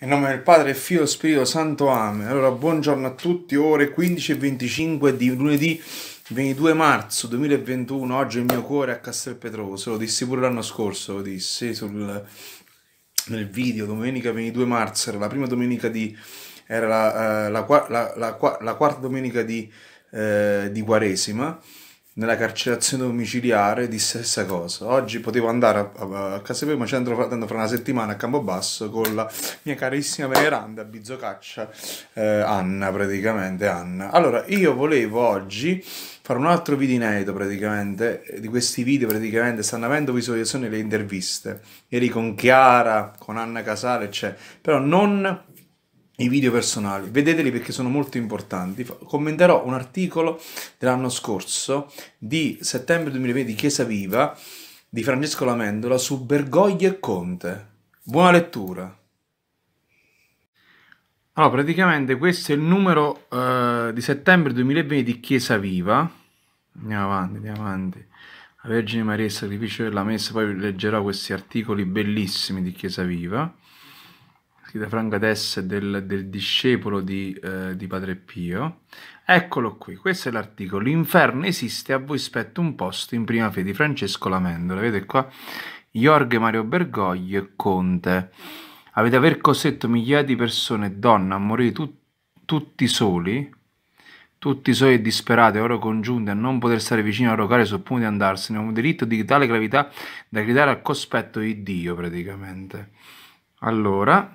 In nome del Padre, Figlio e Spirito Santo. Amen. Allora, buongiorno a tutti, ore 15.25 di lunedì 22 marzo 2021. Oggi il mio cuore è a Petroso, Lo dissi pure l'anno scorso, lo dissi sul, nel video. Domenica 22 marzo era la prima domenica di. era la, eh, la, la, la quarta domenica di, eh, di Quaresima nella carcerazione domiciliare disse la stessa cosa. Oggi potevo andare a, a, a casa prima, centro andando fra una settimana a Campobasso con la mia carissima veneranda Bizzocaccia eh, Anna, praticamente Anna. Allora, io volevo oggi fare un altro video inedito praticamente, di questi video praticamente stanno avendo visualizzazioni le interviste, ieri con Chiara, con Anna Casale, eccetera, però non i video personali, vedeteli perché sono molto importanti. Commenterò un articolo dell'anno scorso di settembre 2020 di Chiesa Viva di Francesco Lamendola su Bergoglio e Conte. Buona lettura. Allora, praticamente questo è il numero eh, di settembre 2020 di Chiesa Viva. Andiamo avanti, andiamo avanti. La Vergine Maria, il sacrificio della Messa, poi leggerò questi articoli bellissimi di Chiesa Viva scritta Franca Tess del, del discepolo di, eh, di, Padre Pio. Eccolo qui, questo è l'articolo. L'inferno esiste, a voi spetta un posto in prima fede di Francesco Lamendola. Vedete qua, Jorge Mario Bergoglio e Conte. Avete aver costretto migliaia di persone, donne, a morire tu, tutti soli, tutti soli e disperati, ora congiunti, a non poter stare vicino a rogare sul punto di andarsene, un diritto di tale gravità da gridare al cospetto di Dio, praticamente. Allora,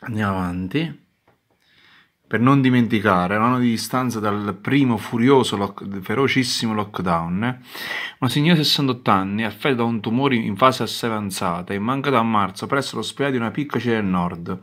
andiamo avanti per non dimenticare, a un anno di distanza dal primo furioso, lock, ferocissimo lockdown, una signora di 68 anni, affetta da un tumore in fase assai avanzata, e manca da marzo presso l'ospedale di una piccola città del nord,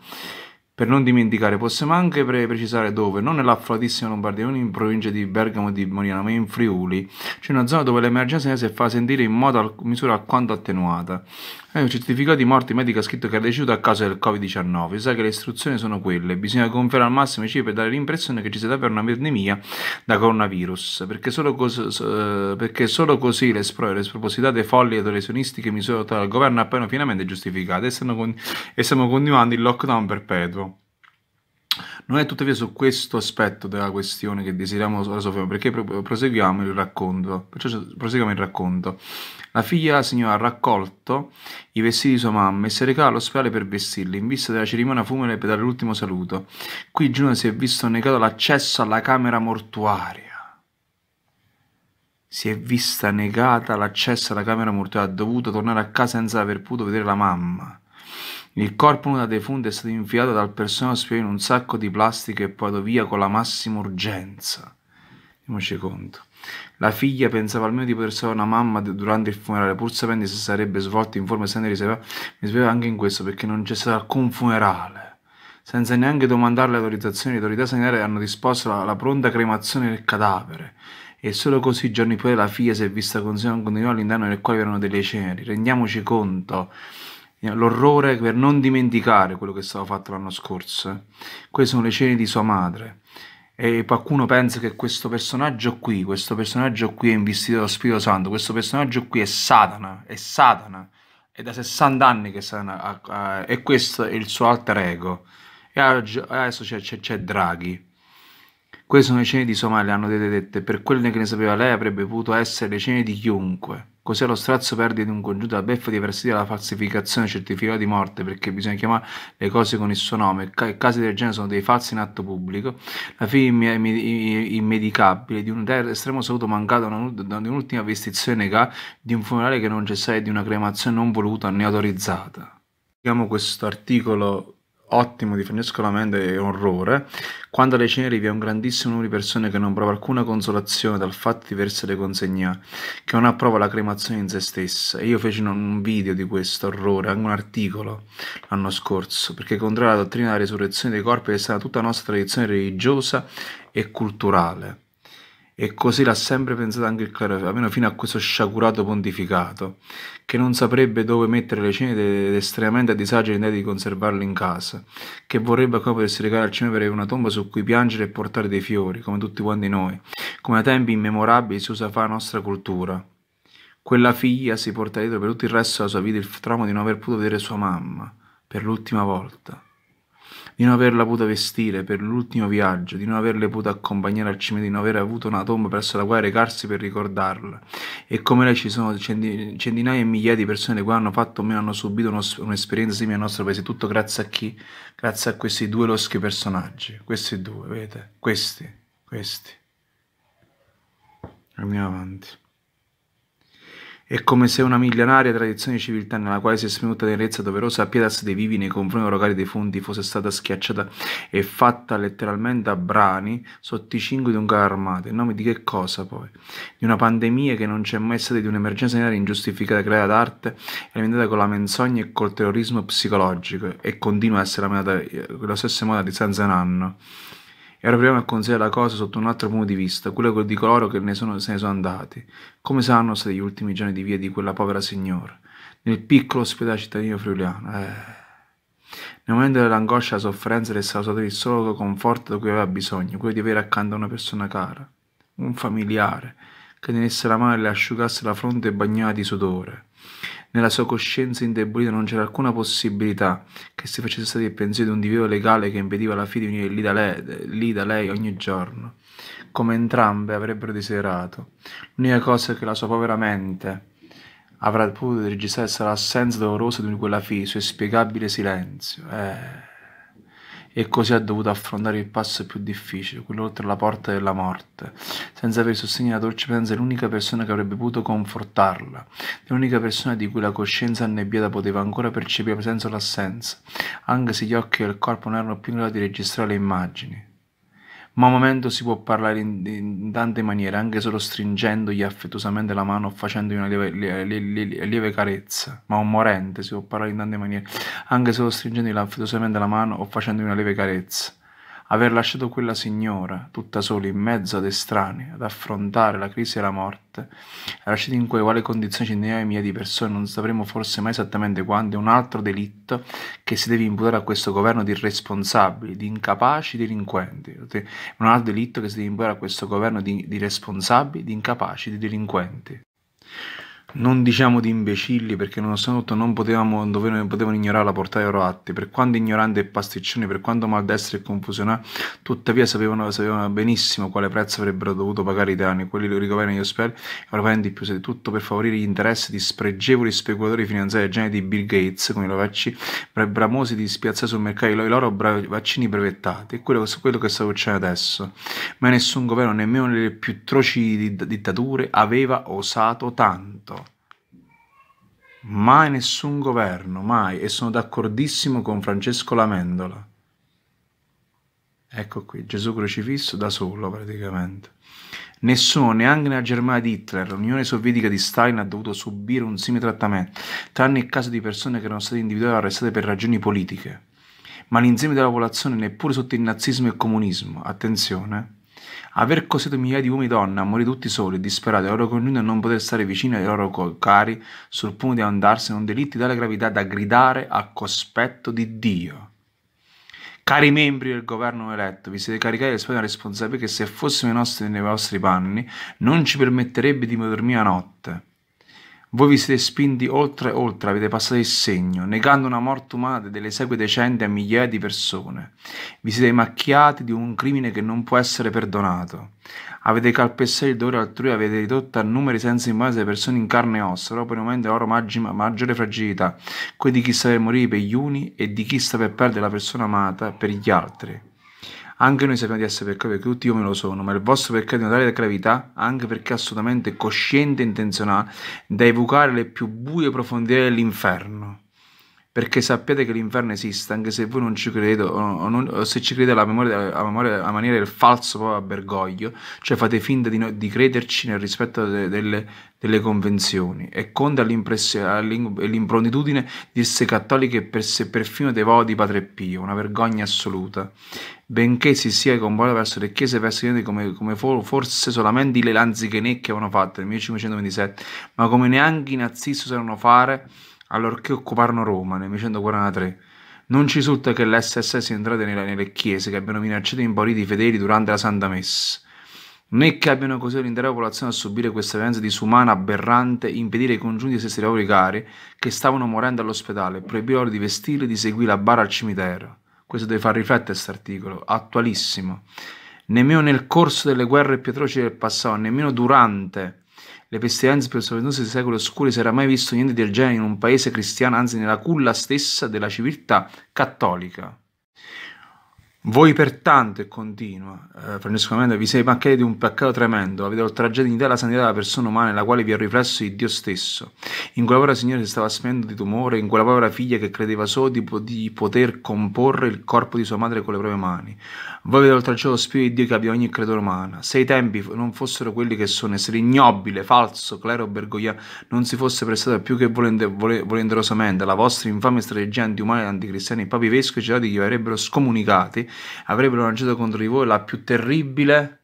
per non dimenticare, possiamo anche pre- precisare dove, non nell'affolatissima Lombardia, non in provincia di Bergamo di Moriano, ma in Friuli. C'è una zona dove l'emergenza si fa sentire in modo al- misura alquanto attenuata. È eh, un certificato di morte medica scritto che è deceduto a causa del Covid-19. Si sa che le istruzioni sono quelle. Bisogna confermare al massimo i cibi per dare l'impressione che ci sia davvero una pandemia da coronavirus, perché solo, cos- eh, perché solo così le, spro- le spropositate follie dolesionistiche misurate dal governo appena pienamente giustificate e, con- e stiamo continuando il lockdown perpetuo. Non è tuttavia su questo aspetto della questione che desideriamo la sofferma, perché proseguiamo il racconto. Perciò proseguiamo il racconto. La figlia della signora ha raccolto i vestiti di sua mamma e si è recata all'ospedale per vestirli, in vista della cerimonia funebre per dare l'ultimo saluto. Qui Giuno si è visto negato l'accesso alla camera mortuaria. Si è vista negata l'accesso alla camera mortuaria, ha dovuto tornare a casa senza aver potuto vedere la mamma. Il corpo di defunta è stato infilato dal personale ospedale in un sacco di plastica e poi via con la massima urgenza. Diamoci conto. La figlia pensava almeno di poter salvare una mamma durante il funerale, pur sapendo se sarebbe svolto in forma sempre riservata. Mi spiegava anche in questo perché non c'è stato alcun funerale. Senza neanche domandare le autorizzazioni, le autorità sanitarie hanno disposto la, la pronta cremazione del cadavere e solo così giorni poi la figlia si è vista con consegnare un continuo all'interno del quale erano delle ceneri. Rendiamoci conto eh, l'orrore per non dimenticare quello che stava fatto l'anno scorso. Eh. Queste sono le cene di sua madre. E qualcuno pensa che questo personaggio qui, questo personaggio qui è investito dallo Spirito Santo, questo personaggio qui è Satana, è Satana, è da 60 anni che Satana ha, e questo è il suo alter ego. E adesso c'è Draghi. Queste sono le cene di Somalia, hanno detto, per quelle che ne sapeva lei avrebbe potuto essere le cene di chiunque. Così lo strazzo perdita di un congiunto? La beffa di avversi la falsificazione certificata di morte perché bisogna chiamare le cose con il suo nome. I casi del genere sono dei falsi in atto pubblico. La figlia imme- imme- immedicabile di un estremo saluto mancato da un'ultima vestizione che ha, di un funerale che non c'è sai, di una cremazione non voluta né autorizzata. Vediamo questo articolo ottimo di Francesco Lamenda è Orrore, quando alle ceneri vi è un grandissimo numero di persone che non prova alcuna consolazione dal fatto di versele consegnate, che non approva la cremazione in se stessa. E io feci un video di questo orrore, anche un articolo l'anno scorso, perché contrario alla dottrina della risurrezione dei corpi è stata tutta la nostra tradizione religiosa e culturale. E così l'ha sempre pensato anche il Clero, almeno fino a questo sciagurato pontificato, che non saprebbe dove mettere le cene ed è estremamente a disagio l'idea di conservarle in casa, che vorrebbe come potersi recare al cimitero una tomba su cui piangere e portare dei fiori, come tutti quanti noi, come a tempi immemorabili si usa fa la nostra cultura. Quella figlia si porta dietro per tutto il resto della sua vita il trauma di non aver potuto vedere sua mamma, per l'ultima volta di non averla potuta vestire per l'ultimo viaggio, di non averle potuta accompagnare al cimitero, di non aver avuto una tomba presso la quale recarsi per ricordarla. E come lei ci sono centinaia e migliaia di persone che hanno fatto o meno hanno subito un'esperienza simile al nostro paese, tutto grazie a chi? Grazie a questi due loschi personaggi, questi due, vedete? Questi, questi. Andiamo avanti. È come se una millenaria tradizione di civiltà nella quale si è svenuta tenerezza doverosa a pietas dei vivi nei confronti locali dei fonti fosse stata schiacciata e fatta letteralmente a brani sotto i cinghia di un carro armato. In nome di che cosa poi? Di una pandemia che non c'è mai stata, di un'emergenza sanitaria ingiustificata creata d'arte, alimentata con la menzogna e col terrorismo psicologico e continua a essere alimentata con eh, la stessa moda di un anno. Ora proviamo a considerare la cosa sotto un altro punto di vista, quello di coloro che ne sono, se ne sono andati. Come sanno stati gli ultimi giorni di via di quella povera signora, nel piccolo ospedale cittadino friuliano? Eh. Nel momento dell'angoscia, e la sofferenza le stava usato il solo conforto di cui aveva bisogno, quello di avere accanto una persona cara, un familiare, che tenesse la mano e le asciugasse la fronte bagnata di sudore. Nella sua coscienza indebolita non c'era alcuna possibilità che si facesse stare il pensiero di un divieto legale che impediva alla figlia di venire lì da, lei, lì da lei ogni giorno, come entrambe avrebbero desiderato. L'unica cosa che la sua povera mente avrà potuto registrare sarà l'assenza dolorosa di quella figlia, il suo inspiegabile silenzio. Eh e così ha dovuto affrontare il passo più difficile, quello oltre la porta della morte, senza aver sostegno la dolce presenza l'unica persona che avrebbe potuto confortarla, l'unica persona di cui la coscienza annebbiata poteva ancora percepire la presenza o l'assenza, anche se gli occhi e il corpo non erano più in grado di registrare le immagini ma un momento si può parlare in, in, tante maniere, anche solo stringendogli affettuosamente la mano o facendogli una lieve, lieve, lieve, carezza. Ma un morente si può parlare in tante maniere, anche solo stringendogli affettuosamente la mano o facendogli una lieve carezza aver lasciato quella signora, tutta sola in mezzo ad estranei, ad affrontare la crisi e la morte, lasciati in quale condizioni centinaia di mie di persone, non sapremo forse mai esattamente quando, è un altro delitto che si deve imputare a questo governo di irresponsabili, di incapaci delinquenti. Un altro delitto che si deve imputare a questo governo di, di responsabili, di incapaci, di delinquenti non diciamo di imbecilli perché nonostante non potevamo, non dovevano, potevano ignorare la portata Roatti, per quanto ignorante e pasticcione, per quanto maldestra e confusionà, tuttavia sapevano, sapevano, benissimo quale prezzo avrebbero dovuto pagare i danni, quelli che ricoverano gli ospedali e europei di più, se tutto per favorire gli interessi di spregevoli speculatori finanziari generi di Bill Gates, come vaccini vacci, bramosi di spiazzare sul mercato i loro bravi, vaccini brevettati, è quello, quello che sta succedendo adesso. Ma nessun governo, nemmeno le più atroci dittature, aveva osato tanto. Mai nessun governo, mai. E sono d'accordissimo con Francesco Lamendola. Ecco qui, Gesù crocifisso da solo praticamente. Nessuno, neanche nella Germania di Hitler, l'Unione Sovietica di Stalin ha dovuto subire un simile trattamento, tranne il caso di persone che erano state individuate e arrestate per ragioni politiche. Ma l'insieme della popolazione, neppure sotto il nazismo e il comunismo, attenzione, Aver costretto migliaia di uomini e donne a morire tutti soli e disperati ai loro congiunti a non poter stare vicini ai loro cari sul punto di andarsene un delitto di tale gravità da gridare a cospetto di Dio. Cari membri del governo eletto, vi siete caricati di una responsabilità che se fossimo nei vostri panni non ci permetterebbe di dormire a notte. Voi vi siete spinti oltre e oltre, avete passato il segno, negando una morte umana delle segue decenti a migliaia di persone. Vi siete macchiati di un crimine che non può essere perdonato. Avete calpestato il dolore altrui, avete ridotto a numeri senza immagine le persone in carne e ossa, proprio in momento della loro mag- maggiore fragilità, quelli di chi per morire per gli uni e di chi per perdere la persona amata per gli altri. Anche noi sappiamo di essere peccatori perché tutti io me lo sono, ma il vostro peccato è di una tale gravità, anche perché assolutamente cosciente e intenzionale, da evocare le più buie profondità dell'inferno perché sappiate che l'inferno esiste, anche se voi non ci credete, o, non, o se ci credete alla, memoria, alla, memoria, alla maniera del falso proprio a Bergoglio, cioè fate finta di, no, di crederci nel rispetto de, delle, delle, convenzioni. E conta l'improntitudine di essere cattoliche per sé perfino devoti di Padre Pio, una vergogna assoluta. Benché si sia comportato verso le chiese verso come, come forse solamente le lanzichenecche avevano fatto nel 1527, ma come neanche i nazisti usavano fare allorché occuparono Roma nel 1943. Non ci risulta che l'SS sia entrata nelle, nelle chiese che abbiano minacciato e impaurito i fedeli durante la Santa Messa, né che abbiano così l'intera popolazione a subire questa violenza disumana, aberrante, impedire ai congiunti e stessi lavori cari che stavano morendo all'ospedale, proibire loro di vestirli e di seguire la bara al cimitero. Questo deve far riflettere questo articolo, attualissimo. Nemmeno nel corso delle guerre più atroci del passato, nemmeno durante le pestilenze per il sopravvissuto secoli oscuri si era mai visto niente del genere in un paese cristiano, anzi nella culla stessa della civiltà cattolica. Voi pertanto, e continua eh, Francesco Menda, vi siete bancheri di un peccato tremendo, avete oltraggiato in te la sanità della persona umana, nella quale vi è riflesso di Dio stesso. In quella povera signora si stava spendo di tumore, in quella povera figlia che credeva solo di, di, poter comporre il corpo di sua madre con le proprie mani. Voi avete oltraggiato lo spirito di Dio che abbia ogni creatura umana. Se i tempi non fossero quelli che sono, essere ignobile, falso, clero, bergogliano, non si fosse prestato più che volente, vole, volenterosamente alla vostra infame strategia antiumana e anticristiana, i papi vescovi e celati vi avrebbero scomunicati avrebbero lanciato contro di voi la più terribile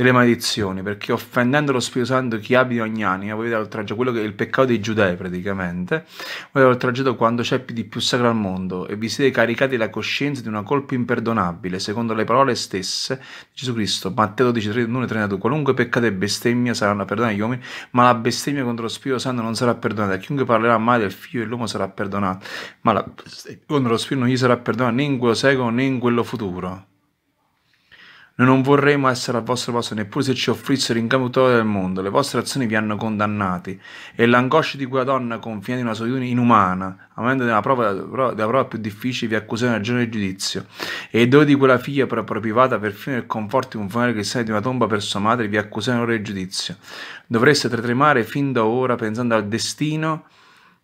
delle maledizioni, perché offendendo lo Spirito Santo chi abita ogni anima, voi avete oltraggiato quello che è il peccato dei giudei praticamente, voi avete oltraggiato quando c'è di più sacro al mondo e vi siete caricati la coscienza di una colpa imperdonabile, secondo le parole stesse di Gesù Cristo, Matteo 12, 1, 32, qualunque peccato e bestemmia saranno perdonati agli uomini, ma la bestemmia contro lo Spirito Santo non sarà perdonata, chiunque parlerà mai del figlio dell'uomo sarà perdonato, ma la bestemmia contro lo Spirito non gli sarà perdonata né in quello secolo né in quello futuro. Noi non vorremmo essere al vostro posto neppure se ci offrissero in cambio tutto del mondo. Le vostre azioni vi hanno condannati e l'angoscia di quella donna confinata in una solitudine inumana, amando della prova, della prova più difficile, vi accusano nel giorno del giudizio. E i due di quella figlia privata perfino del conforto di un funerale cristiano di una tomba per sua madre vi accusano nel giudizio. Dovreste tremare fin da ora pensando al destino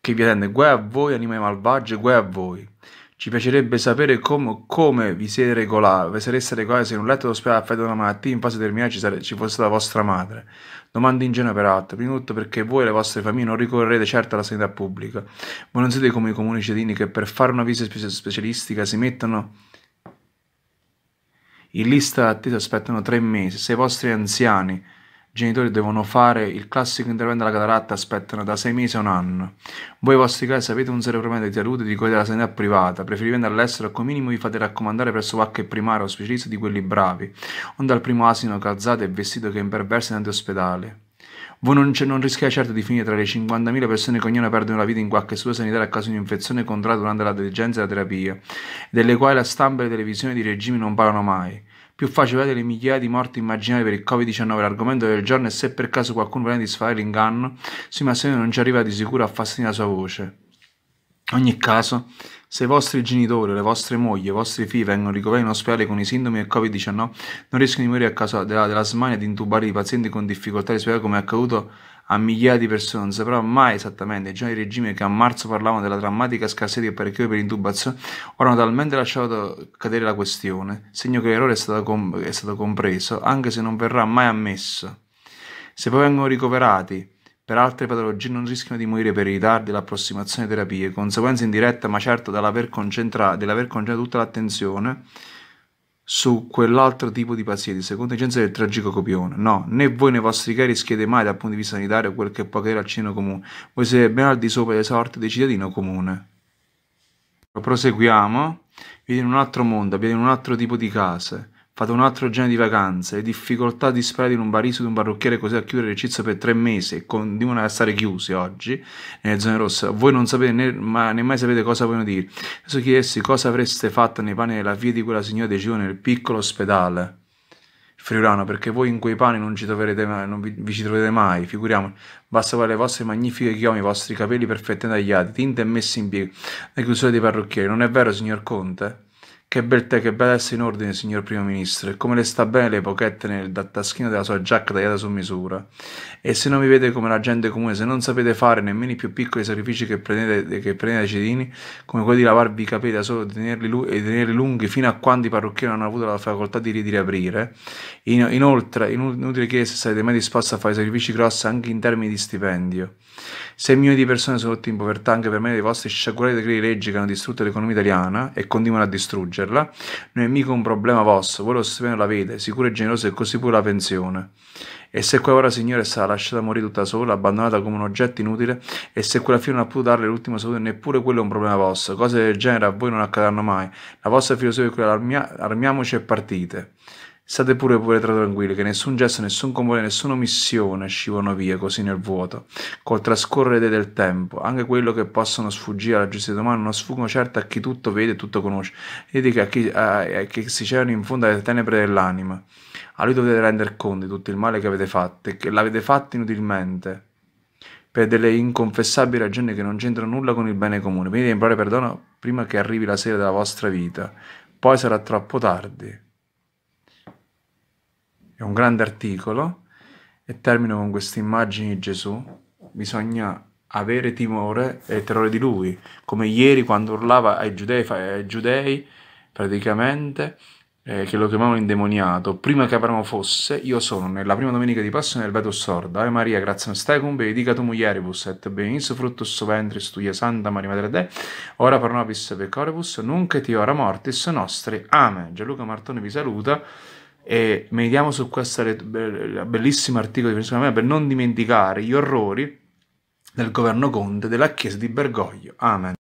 che vi attende. Guai a voi, anime malvagie, guai a voi. Ci piacerebbe sapere com- come vi siete regolati, vi sareste regolati se in un letto d'ospedale affetto da una malattia in fase terminale ci, sare- ci fosse la vostra madre. Domande ingenue per altro, prima di tutto perché voi e le vostre famiglie non ricorrerete certo alla sanità pubblica. Voi non siete come i comuni cittadini che per fare una visita specialistica si mettono in lista d'attesa aspettano tre mesi. Se i vostri anziani genitori devono fare il classico intervento alla cataratta aspettano da 6 mesi a un anno. Voi, ai vostri casi, avete un serio problema di salute e di qualità della sanità privata, preferivendo all'estero, come minimo vi fate raccomandare presso qualche primario o specialista di quelli bravi, onde al primo asino calzato e vestito che imperversa in ospedale. Voi non, non rischiate certo di finire tra le 50.000 persone che ognuno perdono la vita in qualche situazione sanitaria a causa di un'infezione contratta durante la degenza e la terapia, delle quali la stampa e le televisioni di regimi non parlano mai. Più facile vedere le migliaia di morti immaginari per il Covid-19 l'argomento del giorno è se per caso qualcuno voleva disfare l'inganno, Simassone non ci arriva di sicuro a fastidire la sua voce. Ogni caso, se i vostri genitori, le vostre mogli, i vostri figli vengono ricoverati in ospedale con i sintomi del Covid-19, non rischiano di morire a causa della, della smania di intubare i pazienti con difficoltà di spiegare come è accaduto a migliaia di persone, non saprò mai esattamente. I giovani di regime che a marzo parlavano della drammatica scarsità di apparecchiature per intubazione, ora hanno talmente lasciato cadere la questione, segno che l'errore è stato, com- è stato compreso, anche se non verrà mai ammesso. Se poi vengono ricoverati, per altre patologie non rischiano di morire per i ritardi l'approssimazione terapie, conseguenza indiretta ma certa dell'aver concentrato, dell'aver concentrato tutta l'attenzione su quell'altro tipo di pazienti, secondo esigenze del tragico copione. No, né voi né i vostri cari rischiate mai dal punto di vista sanitario quel che può cadere al cittadino comune. Voi siete ben al di sopra delle sorti del cittadino comune. Proseguiamo, viene in un altro mondo, viene in un altro tipo di case fate un altro genere di vacanze, difficoltà disperate in un barista di un parrucchiere così a chiudere l'ecizio per tre mesi e continuano a stare chiusi oggi nelle zone rosse, voi non sapete né, ma, né mai sapete cosa vogliono dire. Adesso chiedessi cosa avreste fatto nei panni della via di quella signora decisione nel piccolo ospedale. Friulano, perché voi in quei panni non ci troverete mai, non vi, vi ci troverete mai, figuriamo. Basta guardare le vostre magnifiche chiome, i vostri capelli perfetti tagliati, tinte e messi in piedi, le chiusure dei parrucchieri. Non è vero, signor Conte? Che bel tè, che bella essere in ordine, signor primo ministro, e come le sta bene le pochette nel taschino della sua giacca tagliata su misura. E se non mi vede come la gente comune, se non sapete fare nemmeno i più piccoli sacrifici che prendete, che prendete dai cittadini, come quelli di lavarvi i capelli da solo e tenerli, e tenerli lunghi fino a quando i parrucchieri non hanno avuto la facoltà di, di riaprire, in, inoltre, inutile chiedere se sarete mai disposti a fare sacrifici grossi anche in termini di stipendio. Se milioni di persone sono tutte in povertà anche per me dei vostri sciagurati decreti di legge che hanno distrutto l'economia italiana e continuano a distruggere raggiungerla, non è mica un problema vostro, voi lo stipendio l'avete, sicura e generosa e così pure la pensione. E se quella povera signora è stata lasciata morire tutta sola, abbandonata come un oggetto inutile, e se quella figlia non ha potuto darle l'ultima salute, neppure quello è un problema vostro. Cose del genere a voi non accadranno mai. La vostra filosofia è quella, armia- armiamoci e partite. State pure pure tra tranquilli, che nessun gesto, nessun comune, nessuna missione scivolano via così nel vuoto. Col trascorrere del tempo, anche quello che possono sfuggire alla giustizia domani non sfuggono certo a chi tutto vede e tutto conosce, e dica a chi a, a, che si celano in fondo alle tenebre dell'anima. A lui dovete rendere conto di tutto il male che avete fatto, e che l'avete fatto inutilmente, per delle inconfessabili ragioni che non c'entrano nulla con il bene comune. Venite a implorare perdono prima che arrivi la sera della vostra vita, poi sarà troppo tardi è un grande articolo e termino con queste immagini di Gesù. Bisogna avere timore e terrore di lui, come ieri quando urlava ai giudei, ai giudei praticamente, eh, che lo chiamavano indemoniato, prima che Abramo fosse, io sono nella prima domenica di Passione del Vetus Sordo. Ave Maria, grazia stai con benedica tu mulieribus, et frutto fructus ventris tuia, Santa Maria Madre De, ora per nobis peccoribus, nunc et ora mortis nostri. Amen. Gianluca Martone vi saluta e meditiamo su questo bellissimo articolo di Francesco Maria per non dimenticare gli orrori del governo Conte della chiesa di Bergoglio. Amen.